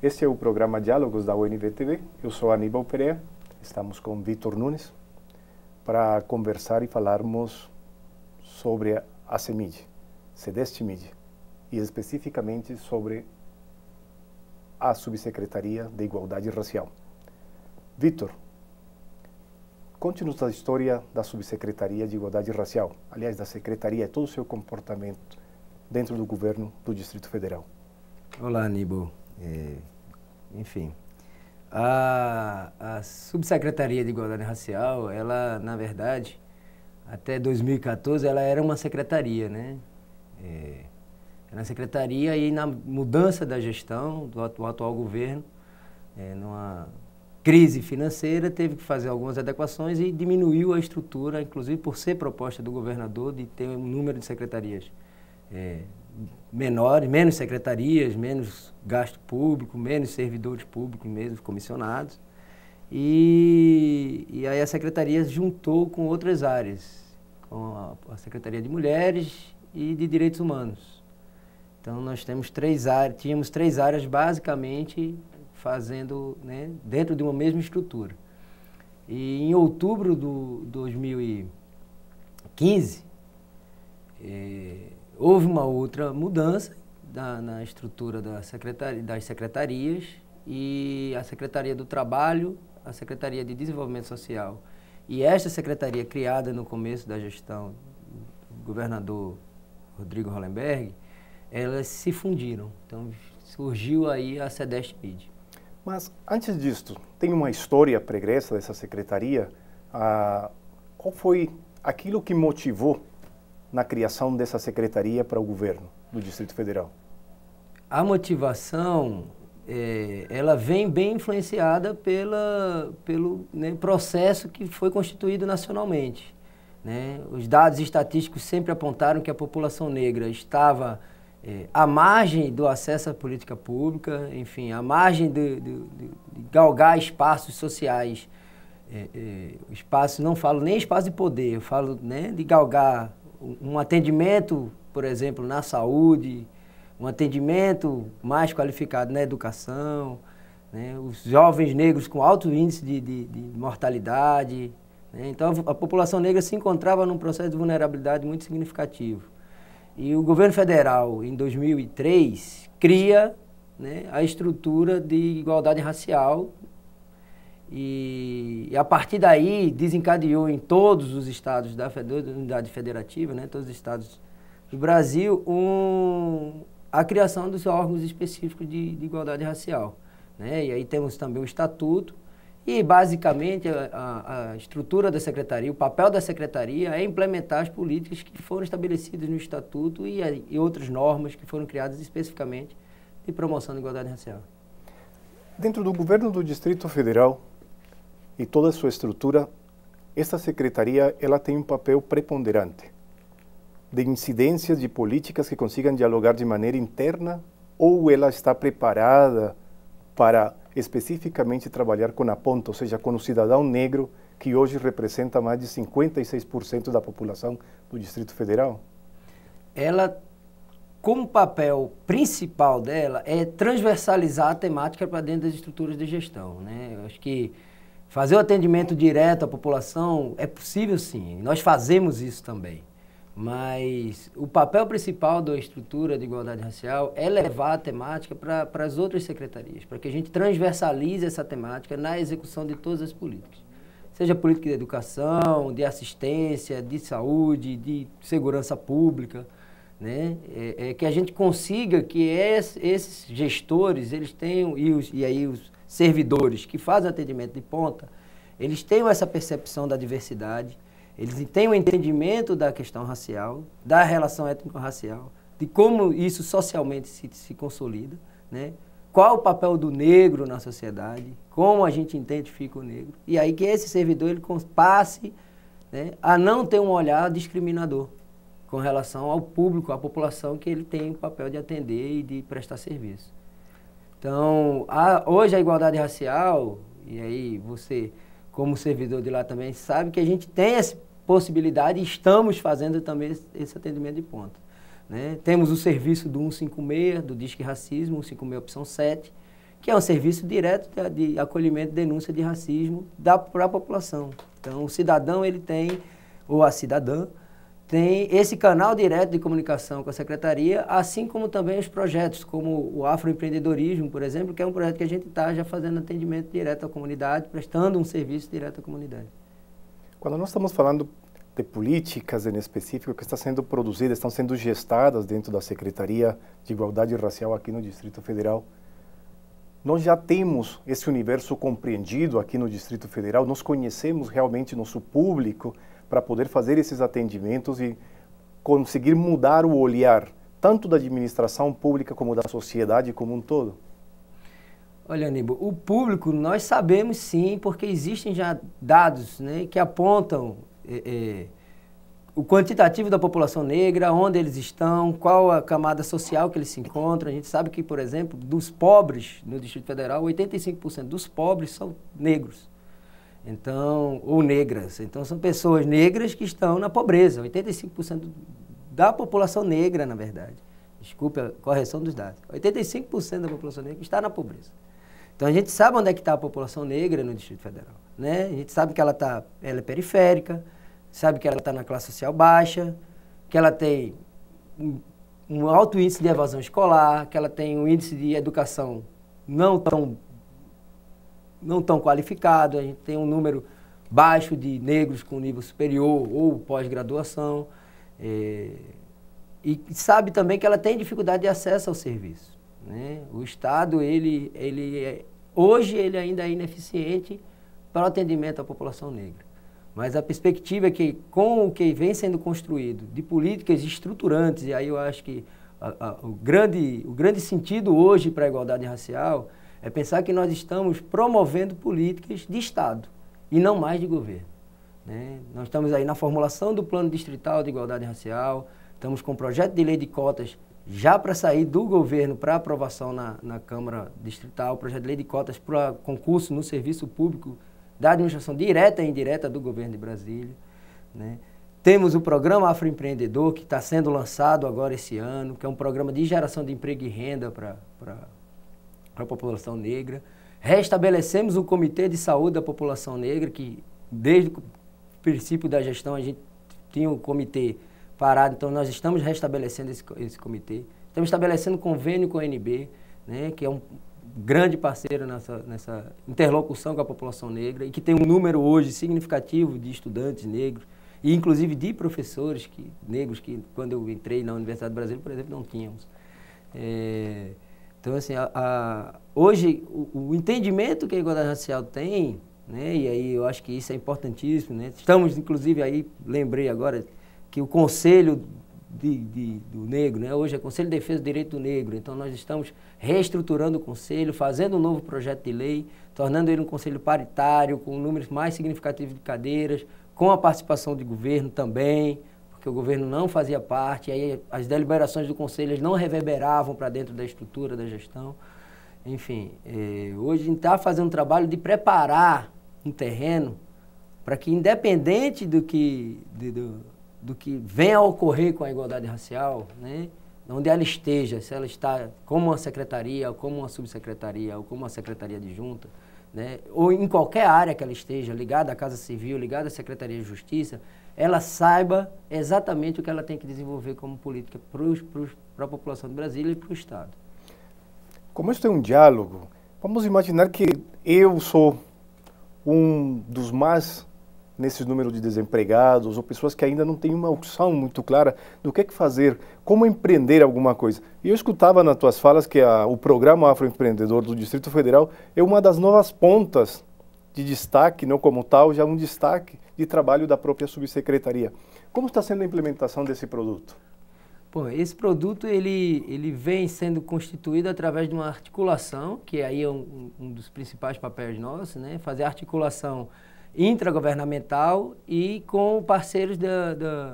Este é o programa Diálogos da UNVTV. Eu sou Aníbal Pereira. Estamos com Vitor Nunes para conversar e falarmos sobre a CEMID, CEDESTMID, e especificamente sobre a Subsecretaria de Igualdade Racial. Vitor, conte-nos a história da Subsecretaria de Igualdade Racial, aliás, da Secretaria e todo o seu comportamento dentro do governo do Distrito Federal. Olá, Aníbal. É, enfim. A, a Subsecretaria de Igualdade Racial, ela, na verdade, até 2014, ela era uma secretaria, né? É, na secretaria e na mudança da gestão do atual, atual governo, é, numa crise financeira, teve que fazer algumas adequações e diminuiu a estrutura, inclusive por ser proposta do governador de ter um número de secretarias. É, menores, menos secretarias, menos gasto público, menos servidores públicos, menos comissionados. E, e aí a secretaria juntou com outras áreas, com a, a Secretaria de Mulheres e de Direitos Humanos. Então nós temos três áreas, tínhamos três áreas basicamente fazendo né, dentro de uma mesma estrutura. E em outubro de 2015, eh, Houve uma outra mudança da, na estrutura da secretaria, das secretarias e a Secretaria do Trabalho, a Secretaria de Desenvolvimento Social e esta secretaria criada no começo da gestão do governador Rodrigo Hollenberg, elas se fundiram. Então surgiu aí a Sedest Mid. Mas antes disso, tem uma história pregressa dessa secretaria. Ah, qual foi aquilo que motivou na criação dessa secretaria para o governo do Distrito Federal? A motivação é, ela vem bem influenciada pela, pelo né, processo que foi constituído nacionalmente. Né? Os dados estatísticos sempre apontaram que a população negra estava é, à margem do acesso à política pública, enfim, à margem de, de, de galgar espaços sociais. É, é, espaço, não falo nem espaço de poder, eu falo né, de galgar um atendimento, por exemplo, na saúde, um atendimento mais qualificado na educação, né? os jovens negros com alto índice de, de, de mortalidade. Né? Então, a população negra se encontrava num processo de vulnerabilidade muito significativo. E o governo federal, em 2003, cria né, a estrutura de igualdade racial e, e, a partir daí desencadeou em todos os estados da, unidade federativa, né, todos os estados do Brasil, um, a criação dos órgãos específicos de, de igualdade racial. Né? E aí temos também o estatuto e, basicamente, a, a, estrutura da secretaria, o papel da secretaria é implementar as políticas que foram estabelecidas no estatuto e, a, e outras normas que foram criadas especificamente de promoção da igualdade racial. Dentro do governo do Distrito Federal, e toda a sua estrutura, esta secretaria ela tem um papel preponderante de incidências de políticas que consigam dialogar de maneira interna ou ela está preparada para especificamente trabalhar com a ponta, ou seja, com o cidadão negro que hoje representa mais de 56% da população do Distrito Federal? Ela, como papel principal dela, é transversalizar a temática para dentro das estruturas de gestão. Né? Eu acho que Fazer o atendimento direto à população é possível sim, nós fazemos isso também. Mas o papel principal da estrutura de igualdade racial é levar a temática para as outras secretarias, para que a gente transversalize essa temática na execução de todas as políticas. Seja política de educação, de assistência, de saúde, de segurança pública, né? É, é que a gente consiga que esses gestores, eles tenham, e, os, e aí os, servidores que fazem atendimento de ponta, eles tenham essa percepção da diversidade, eles têm o um entendimento da questão racial, da relação étnico-racial, de como isso socialmente se, se consolida, né? qual o papel do negro na sociedade, como a gente identifica o negro, e aí que esse servidor ele passe né, a não ter um olhar discriminador com relação ao público, à população que ele tem o papel de atender e de prestar serviço. Então, a, hoje a igualdade racial, e aí você, como servidor de lá também, sabe que a gente tem essa possibilidade e estamos fazendo também esse atendimento de ponta. Né? Temos o serviço do 156, do Disque Racismo, 156 opção 7, que é um serviço direto de, de acolhimento e denúncia de racismo para a população. Então, o cidadão, ele tem, ou a cidadã, tem esse canal direto de comunicação com a secretaria, assim como também os projetos, como o afroempreendedorismo, por exemplo, que é um projeto que a gente está já fazendo atendimento direto à comunidade, prestando um serviço direto à comunidade. Quando nós estamos falando de políticas em específico que estão sendo produzidas, estão sendo gestadas dentro da Secretaria de Igualdade Racial aqui no Distrito Federal, nós já temos esse universo compreendido aqui no Distrito Federal, nós conhecemos realmente nosso público, para poder fazer esses atendimentos e conseguir mudar o olhar tanto da administração pública como da sociedade como um todo? Olha, Aníbal, o público nós sabemos sim, porque existem já dados né, que apontam é, é, o quantitativo da população negra, onde eles estão, qual a camada social que eles se encontram. A gente sabe que, por exemplo, dos pobres no Distrito Federal, 85% dos pobres são negros então, ou negras. Então, são pessoas negras que estão na pobreza, 85% da população negra, na verdade. Desculpe a correção dos dados. 85% da população negra está na pobreza. Então, a gente sabe onde é que está a população negra no Distrito Federal. Né? A gente sabe que ela, tá, ela é periférica, sabe que ela está na classe social baixa, que ela tem um alto índice de evasão escolar, que ela tem um índice de educação não tão não tão qualificado, a gente tem um número baixo de negros com nível superior ou pós-graduação. É, e sabe também que ela tem dificuldade de acesso ao serviço. Né? O Estado, ele, ele é, hoje, ele ainda é ineficiente para o atendimento à população negra. Mas a perspectiva é que, com o que vem sendo construído de políticas estruturantes, e aí eu acho que a, a, o, grande, o grande sentido hoje para a igualdade racial é pensar que nós estamos promovendo políticas de Estado e não mais de governo. Né? Nós estamos aí na formulação do Plano Distrital de Igualdade Racial, estamos com o um projeto de lei de cotas já para sair do governo para aprovação na, na Câmara Distrital, o projeto de lei de cotas para concurso no serviço público da administração direta e indireta do governo de Brasília. Né? Temos o programa Afroempreendedor, que está sendo lançado agora esse ano, que é um programa de geração de emprego e renda para para a população negra. Restabelecemos o Comitê de Saúde da População Negra, que desde o princípio da gestão a gente tinha um comitê parado, então nós estamos restabelecendo esse, esse comitê. Estamos estabelecendo convênio com a NB, né, que é um grande parceiro nessa, nessa interlocução com a população negra e que tem um número hoje significativo de estudantes negros e inclusive de professores que, negros que quando eu entrei na Universidade do Brasil, por exemplo, não tínhamos. É, então, assim, a, a, hoje o, o, entendimento que a igualdade racial tem, né, e aí eu acho que isso é importantíssimo, né? Estamos, inclusive, aí, lembrei agora, que o Conselho de, de, do Negro, né? hoje é Conselho de Defesa do Direito do Negro, então nós estamos reestruturando o Conselho, fazendo um novo projeto de lei, tornando ele um Conselho paritário, com números mais significativos de cadeiras, com a participação de governo também, porque o governo não fazia parte, aí as deliberações do conselho não reverberavam para dentro da estrutura da gestão. Enfim, eh, hoje a gente está fazendo um trabalho de preparar um terreno para que, independente do que, de, do, do que venha a ocorrer com a igualdade racial, né, onde ela esteja, se ela está como uma secretaria, ou como uma subsecretaria, ou como uma secretaria junta, né, ou em qualquer área que ela esteja, ligada à Casa Civil, ligada à Secretaria de Justiça, ela saiba exatamente o que ela tem que desenvolver como política para a população de Brasília e para o Estado. Como isso tem um diálogo, vamos imaginar que eu sou um dos mais nesses números de desempregados ou pessoas que ainda não têm uma opção muito clara do que, é que fazer, como empreender alguma coisa. E eu escutava nas tuas falas que a, o programa Afroempreendedor do Distrito Federal é uma das novas pontas de destaque, não como tal, já um destaque de trabalho da própria subsecretaria. Como está sendo a implementação desse produto? Bom, esse produto ele, ele vem sendo constituído através de uma articulação, que aí é um, um dos principais papéis nossos, né? fazer articulação intragovernamental e com parceiros da, da,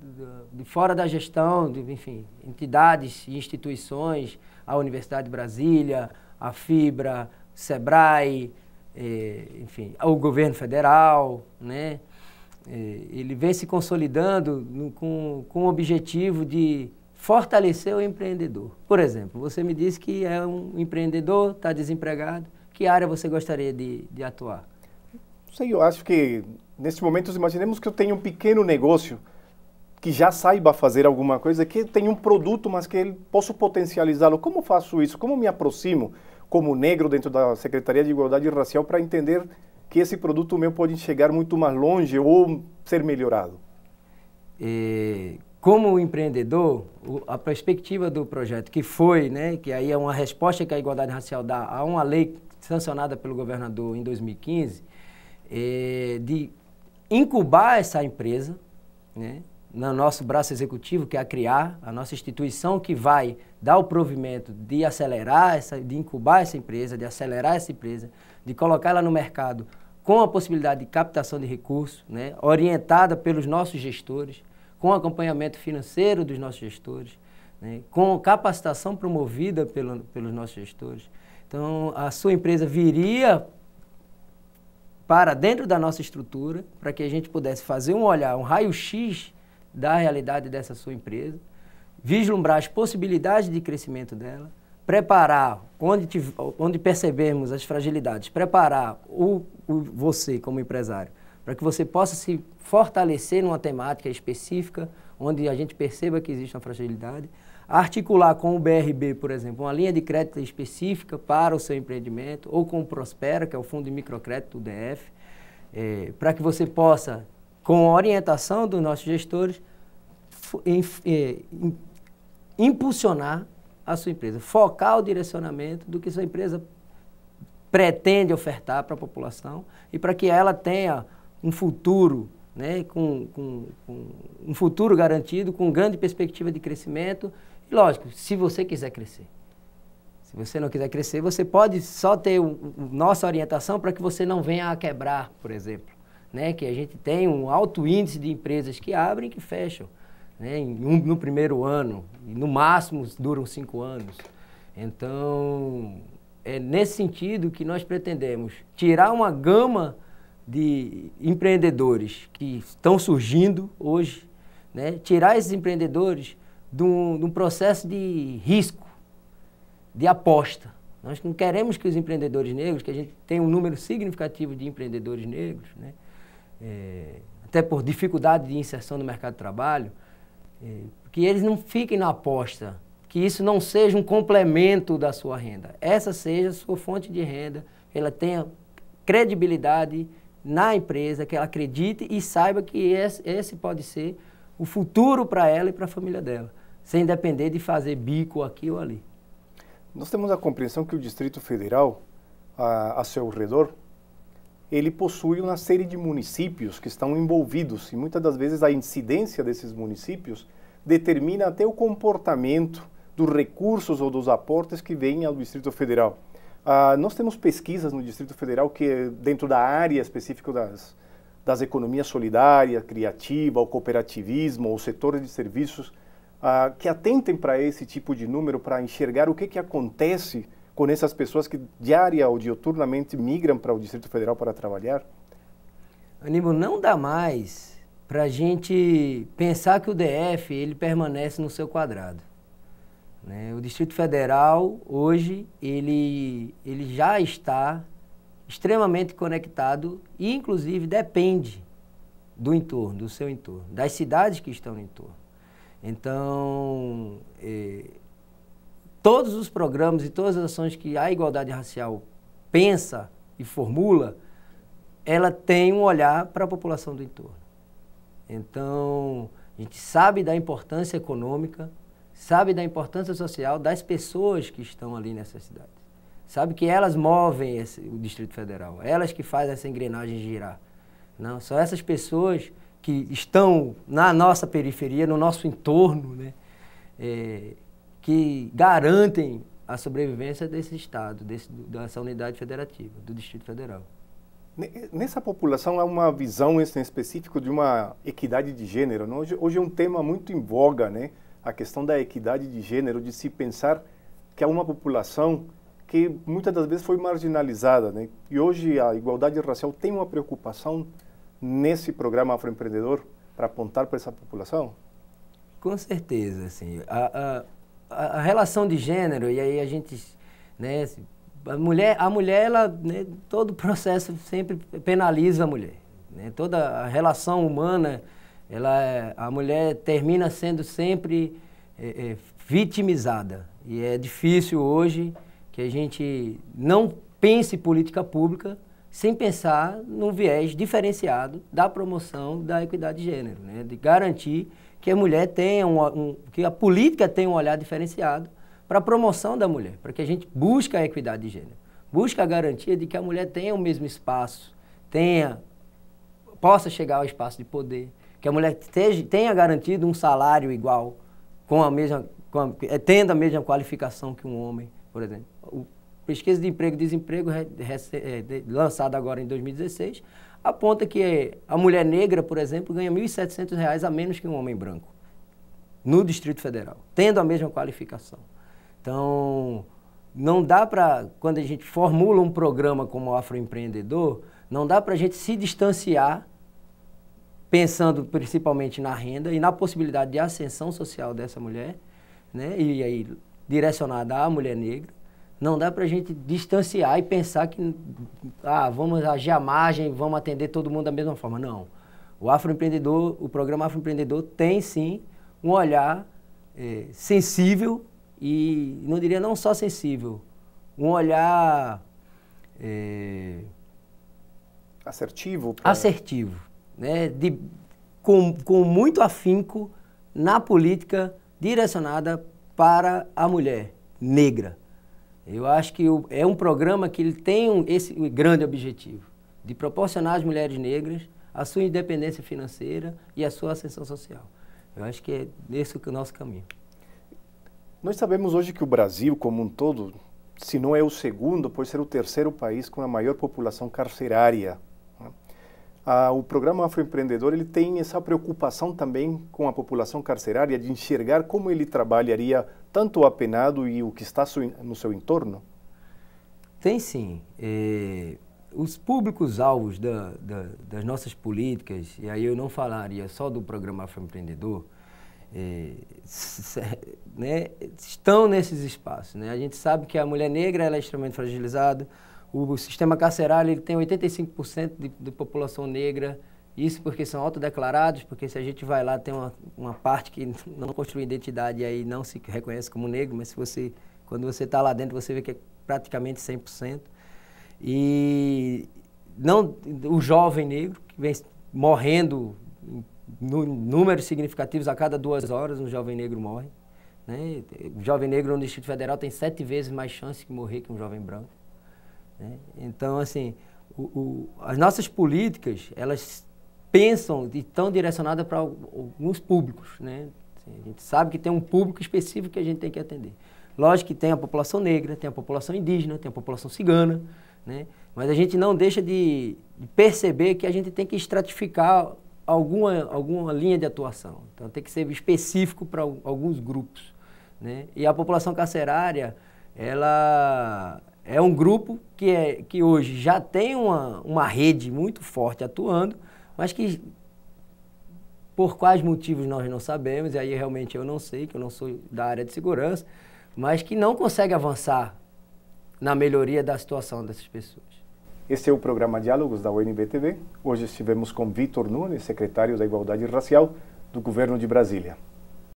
da, de fora da gestão, de, enfim, entidades e instituições, a Universidade de Brasília, a FIBRA, SEBRAE, é, enfim, ao governo federal, né? É, ele vem se consolidando no, com, com o objetivo de fortalecer o empreendedor. Por exemplo, você me disse que é um empreendedor, está desempregado, que área você gostaria de, de atuar? Sei, eu acho que neste momento, imaginemos que eu tenho um pequeno negócio que já saiba fazer alguma coisa, que tem um produto, mas que ele posso potencializá-lo. Como faço isso? Como me aproximo? como negro dentro da Secretaria de Igualdade Racial para entender que esse produto meu pode chegar muito mais longe ou ser melhorado? como empreendedor, a perspectiva do projeto que foi, né, que aí é uma resposta que a igualdade racial dá a uma lei sancionada pelo governador em 2015, é, eh, de incubar essa empresa, né, no nosso braço executivo, que é a CRIAR, a nossa instituição que vai dar o provimento de acelerar, essa, de incubar essa empresa, de acelerar essa empresa, de colocá-la no mercado com a possibilidade de captação de recursos, né, orientada pelos nossos gestores, com acompanhamento financeiro dos nossos gestores, né, com capacitação promovida pelo, pelos nossos gestores. Então, a sua empresa viria para dentro da nossa estrutura, para que a gente pudesse fazer um olhar, um raio-x da realidade dessa sua empresa, vislumbrar as possibilidades de crescimento dela, preparar, onde, onde percebemos as fragilidades, preparar o, o você como empresário para que você possa se fortalecer numa temática específica, onde a gente perceba que existe uma fragilidade, articular com o BRB, por exemplo, uma linha de crédito específica para o seu empreendimento, ou com o Prospera, que é o Fundo de Microcrédito do DF, eh, para que você possa com orientação dos nossos gestores, em, é, impulsionar a sua empresa, focar o direcionamento do que sua empresa pretende ofertar para a população e para que ela tenha um futuro, né, com, com, com, um futuro garantido, com grande perspectiva de crescimento. E lógico, se você quiser crescer. Se você não quiser crescer, você pode só ter o, o, nossa orientação para que você não venha a quebrar, por exemplo né, que a gente tem um alto índice de empresas que abrem e que fecham, né, um, no primeiro ano, e no máximo duram cinco anos. Então, é nesse sentido que nós pretendemos tirar uma gama de empreendedores que estão surgindo hoje, né, tirar esses empreendedores de um, de um processo de risco, de aposta. Nós não queremos que os empreendedores negros, que a gente tem um número significativo de empreendedores negros, né? é, até por dificuldade de inserção no mercado de trabalho, é, que eles não fiquem na aposta, que isso não seja um complemento da sua renda. Essa seja a sua fonte de renda, ela tenha credibilidade na empresa, que ela acredite e saiba que esse, esse pode ser o futuro para ela e para a família dela, sem depender de fazer bico aqui ou ali. Nós temos a compreensão que o Distrito Federal, a, a seu redor, ele possui uma série de municípios que estão envolvidos e muitas das vezes a incidência desses municípios determina até o comportamento dos recursos ou dos aportes que vêm ao Distrito Federal. Ah, nós temos pesquisas no Distrito Federal que, dentro da área específica das, das economias solidárias, criativa, ou cooperativismo, ou setores de serviços, ah, que atentem para esse tipo de número, para enxergar o que, que acontece conheço essas pessoas que diária ou dioturnamente migram para o Distrito Federal para trabalhar? Aníbal, não dá mais para a gente pensar que o DF ele permanece no seu quadrado. Né? O Distrito Federal, hoje, ele, ele já está extremamente conectado e, inclusive, depende do entorno, do seu entorno, das cidades que estão no entorno. Então, eh, todos os programas e todas as ações que a igualdade racial pensa e formula, ela tem um olhar para a população do entorno. Então, a gente sabe da importância econômica, sabe da importância social das pessoas que estão ali nessas cidades. Sabe que elas movem esse, o Distrito Federal, elas que fazem essa engrenagem girar. Não, são essas pessoas que estão na nossa periferia, no nosso entorno, né? É, que garantem a sobrevivência desse Estado, desse, dessa unidade federativa, do Distrito Federal. Nessa população há uma visão em específico de uma equidade de gênero. Hoje, hoje, é um tema muito em voga, né? a questão da equidade de gênero, de se pensar que há uma população que muitas das vezes foi marginalizada. Né? E hoje a igualdade racial tem uma preocupação nesse programa afroempreendedor para apontar para essa população? Com certeza, sim. A, a a, relação de gênero, e aí a gente, né, a mulher, a mulher ela, né, todo o processo sempre penaliza a mulher. Né? Toda a relação humana, ela, é, a mulher termina sendo sempre é, é, vitimizada. E é difícil hoje que a gente não pense política pública sem pensar num viés diferenciado da promoção da equidade de gênero, né? de garantir que a mulher tenha um, um que a política tenha um olhar diferenciado para a promoção da mulher, para que a gente busque a equidade de gênero, busque a garantia de que a mulher tenha o mesmo espaço, tenha possa chegar ao espaço de poder, que a mulher teja tenha garantido um salário igual, com a mesma, com a, é, tendo a mesma qualificação que um homem, por exemplo. O pesquisa de emprego e desemprego re, re, é, lançada agora em 2016 aponta que a mulher negra, por exemplo, ganha R$ 1.700 a menos que um homem branco no Distrito Federal, tendo a mesma qualificação. Então, não dá para, quando a gente formula um programa como afroempreendedor, não dá para a gente se distanciar pensando principalmente na renda e na possibilidade de ascensão social dessa mulher, né? e aí direcionada à mulher negra, não dá para a gente distanciar e pensar que ah, vamos agir à margem, vamos atender todo mundo da mesma forma. Não. O afroempreendedor, o programa afroempreendedor tem sim um olhar é, sensível e não diria não só sensível, um olhar é, assertivo, pra... assertivo, né? De, com, com muito afinco na política direcionada para a mulher negra. Eu acho que o, é um programa que ele tem um, esse grande objetivo de proporcionar às mulheres negras a sua independência financeira e a sua ascensão social. Eu acho que é esse o nosso caminho. Nós sabemos hoje que o Brasil, como um todo, se não é o segundo, pode ser o terceiro país com a maior população carcerária ah, o programa Afroempreendedor ele tem essa preocupação também com a população carcerária de enxergar como ele trabalharia tanto o apenado e o que está no seu entorno? Tem sim. É, os públicos-alvos da, da, das nossas políticas, e aí eu não falaria só do programa Afroempreendedor, é, né, estão nesses espaços. Né? A gente sabe que a mulher negra ela é extremamente fragilizada, o sistema carcerário ele tem 85% de, de, população negra, isso porque são autodeclarados, porque se a gente vai lá tem uma, uma parte que não construiu identidade e aí não se reconhece como negro, mas se você, quando você está lá dentro você vê que é praticamente 100%. E não o jovem negro, que vem morrendo números significativos a cada duas horas um jovem negro morre. Né? O jovem negro no Distrito Federal tem sete vezes mais chance de morrer que um jovem branco. Né? Então, assim, o, o, as nossas políticas, elas pensam e estão direcionadas para alguns públicos, né? Assim, a gente sabe que tem um público específico que a gente tem que atender. Lógico que tem a população negra, tem a população indígena, tem a população cigana, né? Mas a gente não deixa de, de perceber que a gente tem que estratificar alguma, alguma linha de atuação. Então tem que ser específico para alguns grupos, né? E a população carcerária, ela é um grupo que, é, que hoje já tem uma, uma rede muito forte atuando, mas que por quais motivos nós não sabemos, e aí realmente eu não sei, que eu não sou da área de segurança, mas que não consegue avançar na melhoria da situação dessas pessoas. Esse é o programa Diálogos da UNBTV. Hoje estivemos com Vitor Nunes, secretário da Igualdade Racial do Governo de Brasília.